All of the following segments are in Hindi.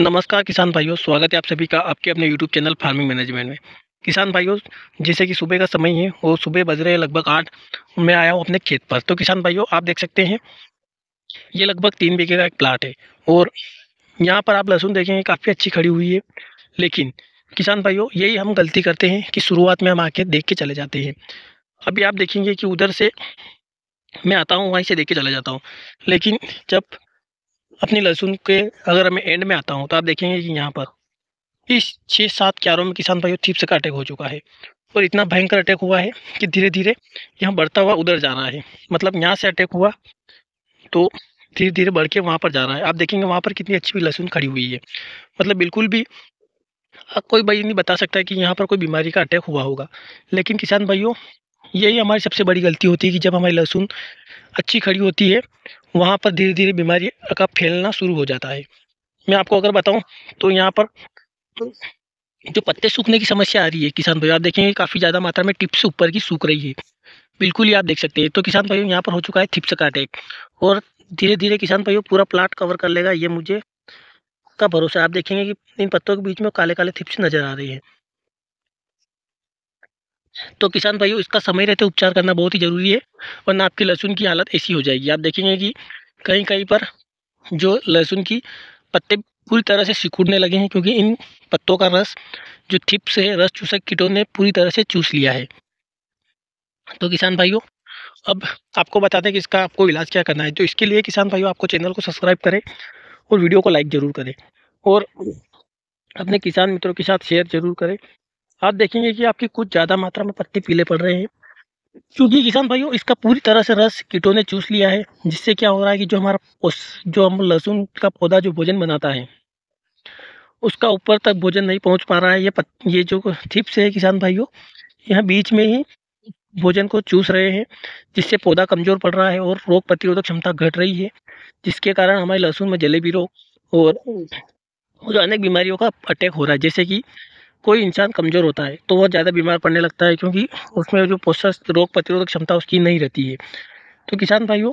नमस्कार किसान भाइयों स्वागत है आप सभी का आपके अपने यूट्यूब चैनल फार्मिंग मैनेजमेंट में किसान भाइयों जैसे कि सुबह का समय है वो सुबह बज रहे हैं लगभग आठ मैं आया हूँ अपने खेत पर तो किसान भाइयों आप देख सकते हैं ये लगभग तीन बीघे का एक प्लाट है और यहाँ पर आप लहसुन देखेंगे काफ़ी अच्छी खड़ी हुई है लेकिन किसान भाइयों यही हम गलती करते हैं कि शुरुआत में हम आके देख के चले जाते हैं अभी आप देखेंगे कि उधर से मैं आता हूँ वहीं से देख के चला जाता हूँ लेकिन जब अपनी लहसुन के अगर मैं एंड में आता हूँ तो आप देखेंगे कि यहाँ पर इस छः सात क्यारों में किसान भाइयों से का अटैक हो चुका है और इतना भयंकर अटैक हुआ है कि धीरे धीरे यहाँ बढ़ता हुआ उधर जा रहा है मतलब यहाँ से अटैक हुआ तो धीरे धीरे बढ़ के वहाँ पर जा रहा है आप देखेंगे वहाँ पर कितनी अच्छी लहसुन खड़ी हुई है मतलब बिल्कुल भी कोई भाई नहीं बता सकता कि यहाँ पर कोई बीमारी का अटैक हुआ होगा लेकिन किसान भाइयों यही हमारी सबसे बड़ी गलती होती है कि जब हमारी लहसुन अच्छी खड़ी होती है वहाँ पर धीरे धीरे बीमारी का फैलना शुरू हो जाता है मैं आपको अगर बताऊँ तो यहाँ पर जो पत्ते सूखने की समस्या आ रही है किसान भाई आप देखेंगे काफ़ी ज़्यादा मात्रा में टिप्स ऊपर की सूख रही है बिल्कुल ही आप देख सकते हैं तो किसान भाइयों यहाँ पर हो चुका है थिप्स का अटैक और धीरे धीरे किसान भाइयों पूरा प्लाट कवर कर लेगा ये मुझे का भरोसा आप देखेंगे कि इन पत्तों के बीच में काले काले थिप्स नज़र आ रही है तो किसान भाइयों इसका समय रहते उपचार करना बहुत ही ज़रूरी है वरना आपकी लहसुन की हालत ऐसी हो जाएगी आप देखेंगे कि कहीं कहीं पर जो लहसुन की पत्ते पूरी तरह से सिकुड़ने लगे हैं क्योंकि इन पत्तों का रस जो थिप्स है रस चूसक कीटों ने पूरी तरह से चूस लिया है तो किसान भाइयों अब आपको बता दें कि इसका आपको इलाज क्या करना है तो इसके लिए किसान भाइयों आपको चैनल को सब्सक्राइब करें और वीडियो को लाइक ज़रूर करें और अपने किसान मित्रों के साथ शेयर जरूर करें आप देखेंगे कि आपकी कुछ ज़्यादा मात्रा में पत्ते पीले पड़ रहे हैं क्योंकि किसान भाइयों इसका पूरी तरह से रस कीटों ने चूस लिया है जिससे क्या हो रहा है कि जो हमारा उस जो हम लहसुन का पौधा जो भोजन बनाता है उसका ऊपर तक भोजन नहीं पहुंच पा रहा है ये पत, ये जो थिप्स है किसान भाइयों यहाँ बीच में ही भोजन को चूस रहे हैं जिससे पौधा कमज़ोर पड़ रहा है और रोग प्रतिरोधक क्षमता घट रही है जिसके कारण हमारे लहसुन में जलेबी रोग और, और अनेक बीमारियों का अटैक हो रहा है जैसे कि कोई इंसान कमज़ोर होता है तो वह ज़्यादा बीमार पड़ने लगता है क्योंकि उसमें जो पोषक रोग प्रतिरोधक क्षमता उसकी नहीं रहती है तो किसान भाइयों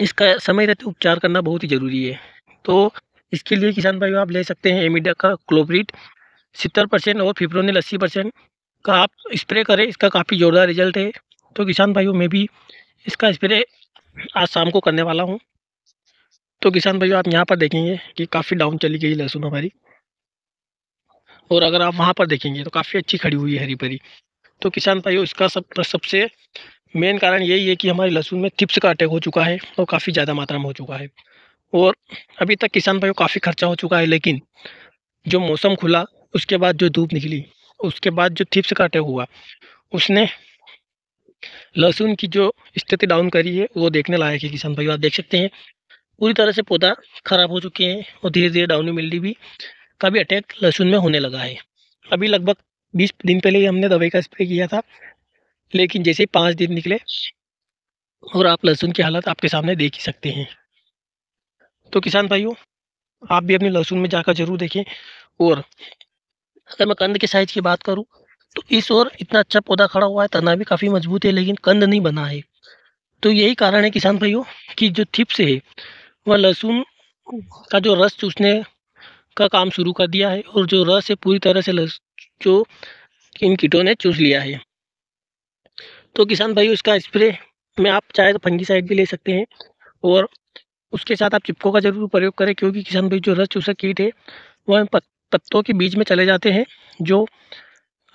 इसका समय रहते उपचार करना बहुत ही ज़रूरी है तो इसके लिए किसान भाइयों आप ले सकते हैं एमिडा का क्लोब्रिट सत्तर परसेंट और फिप्रोनिल अस्सी परसेंट का आप स्प्रे करें इसका काफ़ी ज़ोरदार रिजल्ट है तो किसान भाइयों मैं भी इसका स्प्रे आज शाम को करने वाला हूँ तो किसान भाइयों आप यहाँ पर देखेंगे कि काफ़ी डाउन चली गई लहसुन हमारी और अगर आप वहाँ पर देखेंगे तो काफ़ी अच्छी खड़ी हुई है हरी भरी तो किसान भाइयों इसका सब सबसे मेन कारण यही है कि हमारे लहसुन में थिप्स का अटैक हो चुका है और काफ़ी ज़्यादा मात्रा में हो चुका है और अभी तक किसान भाइयों काफ़ी खर्चा हो चुका है लेकिन जो मौसम खुला उसके बाद जो धूप निकली उसके बाद जो थिप्स का अटैक हुआ उसने लहसुन की जो स्थिति डाउन करी है वो देखने लायक है किसान भाइयों आप देख सकते हैं पूरी तरह से पौधा खराब हो चुके हैं और धीरे धीरे मिल रही भी का भी अटैक लहसुन में होने लगा है अभी लगभग बीस दिन पहले ही हमने दवाई का स्प्रे किया था लेकिन जैसे ही पाँच दिन निकले और आप लहसुन की हालत आपके सामने देख ही सकते हैं तो किसान भाइयों आप भी अपने लहसुन में जाकर जरूर देखें और अगर मैं कंद के साइज़ की बात करूं तो इस ओर इतना अच्छा पौधा खड़ा हुआ है तना भी काफ़ी मजबूत है लेकिन कंद नहीं बना है तो यही कारण है किसान भाइयों कि जो थिप्स है वह लहसुन का जो रस उसने का काम शुरू कर दिया है और जो रस है पूरी तरह से जो इन कीटों ने चूस लिया है तो किसान भाई इसका स्प्रे में आप चाहे तो फंगीसाइड भी ले सकते हैं और उसके साथ आप चिपको का जरूर प्रयोग करें क्योंकि किसान भाई जो रस चूसक कीट है वह पत्तों के बीच में चले जाते हैं जो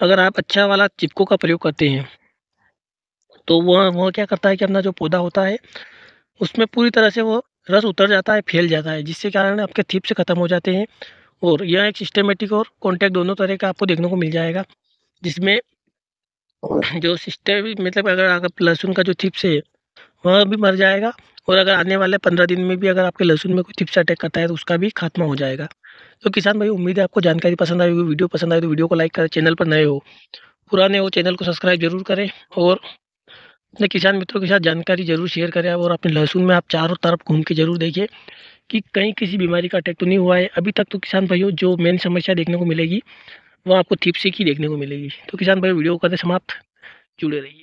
अगर आप अच्छा वाला चिपको का प्रयोग करते हैं तो वह वह क्या करता है कि अपना जो पौधा होता है उसमें पूरी तरह से वो रस उतर जाता है फैल जाता है जिसके कारण आपके थिप्स ख़त्म हो जाते हैं और यह एक सिस्टमेटिक और कॉन्टैक्ट दोनों तरह का आपको देखने को मिल जाएगा जिसमें जो सिस्टम मतलब अगर आप लहसुन का जो थिप्स है वह भी मर जाएगा और अगर आने वाले पंद्रह दिन में भी अगर आपके लहसुन में कोई थिप्स अटैक करता है तो उसका भी खात्मा हो जाएगा तो किसान भाई उम्मीद है आपको जानकारी पसंद आई वीडियो पसंद आई तो वीडियो को लाइक करें चैनल पर नए हो पुराने हो चैनल को सब्सक्राइब जरूर करें और अपने किसान मित्रों के साथ जानकारी जरूर शेयर करें और अपने लहसुन में आप चारों तरफ घूम के जरूर देखिए कि कहीं किसी बीमारी का अटैक तो नहीं हुआ है अभी तक तो किसान भाइयों जो मेन समस्या देखने को मिलेगी वो आपको थीपसी की देखने को मिलेगी तो किसान भाई वीडियो करते समाप्त जुड़े रहिए